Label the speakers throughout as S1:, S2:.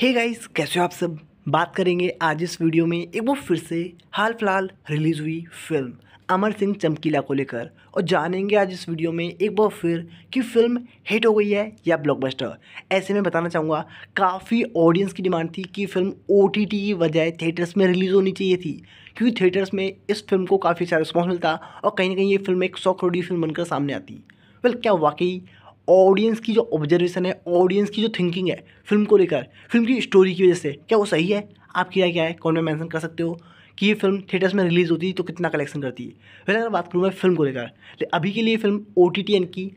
S1: हे hey guys कैसे हो आप सब बात करेंगे आज इस वीडियो में एक वो फिर से हाल फिलहाल रिलीज़ हुई फिल्म अमर सिंह चमकीला को लेकर और जानेंगे आज इस वीडियो में एक बार फिर कि फिल्म हिट हो गई है या ब्लॉकबस्टर ऐसे में बताना चाहूँगा काफ़ी ऑडियंस की डिमांड थी कि फिल्म ओ टी टी की बजाय थिएटर्स में रिलीज़ होनी चाहिए थी क्योंकि थिएटर्स में इस फिल्म को काफ़ी अच्छा रिस्पॉन्स मिलता और कहीं ना कहीं ये फिल्म एक सौ करोड़ी फिल्म बनकर सामने आती वेल क्या वाकई ऑडियंस की जो ऑब्जर्वेशन है ऑडियंस की जो थिंकिंग है फिल्म को लेकर फिल्म की स्टोरी की वजह से क्या वो सही है आपकी राय क्या है कौन में मैंसन कर सकते हो कि ये फिल्म थिएटर्स में रिलीज़ होती है तो कितना कलेक्शन करती है वैसे अगर बात करूँ मैं फिल्म को लेकर अभी के लिए फिल्म ओ टी टी एन की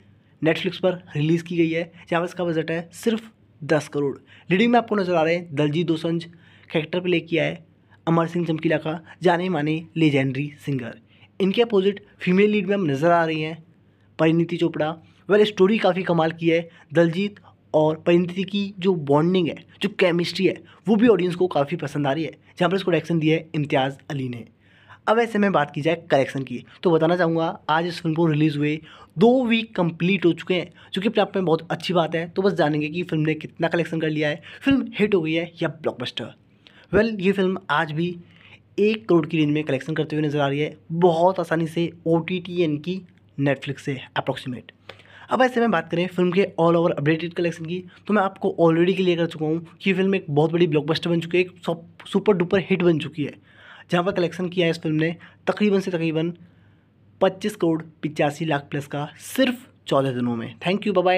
S1: नेटफ्लिक्स पर रिलीज़ की गई है जहाँ पर इसका बजट है सिर्फ दस करोड़ लीडिंग में आपको नज़र आ रहे हैं दलजीत दोसंज कैरेक्टर प्ले किया है अमर सिंह चमकीला का जाने माने लेजेंडरी सिंगर इनके अपोजिट फीमेल लीड में हम नज़र आ रही हैं परिणीति चोपड़ा वेल स्टोरी काफ़ी कमाल की है दलजीत और परिंदी की जो बॉन्डिंग है जो केमिस्ट्री है वो भी ऑडियंस को काफ़ी पसंद आ रही है जहाँ पर इसको डायरेक्शन दिया है इम्तियाज़ अली ने अब ऐसे में बात की जाए कलेक्शन की तो बताना चाहूँगा आज इस फिल्म को रिलीज़ हुए दो वीक कंप्लीट हो चुके हैं जो कि अपने आप में बहुत अच्छी बात है तो बस जानेंगे कि फिल्म ने कितना कलेक्शन कर लिया है फिल्म हिट हो गई है या ब्लॉकबस्टर वेल well, ये फिल्म आज भी एक करोड़ की रेंज में कलेक्शन करते हुए नज़र आ रही है बहुत आसानी से ओ टी टी एन की नेटफ्लिक्स से अप्रॉक्सीमेट अब ऐसे में बात करें फिल्म के ऑल ओवर अपडेटेड कलेक्शन की तो मैं आपको ऑलरेडी क्लियर कर चुका हूँ कि फिल्म एक बहुत बड़ी ब्लॉकबस्टर बन चुकी है एक सुपर डुपर हिट बन चुकी है जहाँ पर कलेक्शन किया है इस फिल्म ने तकरीबन से तकरीबन पच्चीस करोड़ पिचासी लाख प्लस का सिर्फ चौदह दिनों में थैंक यू बाय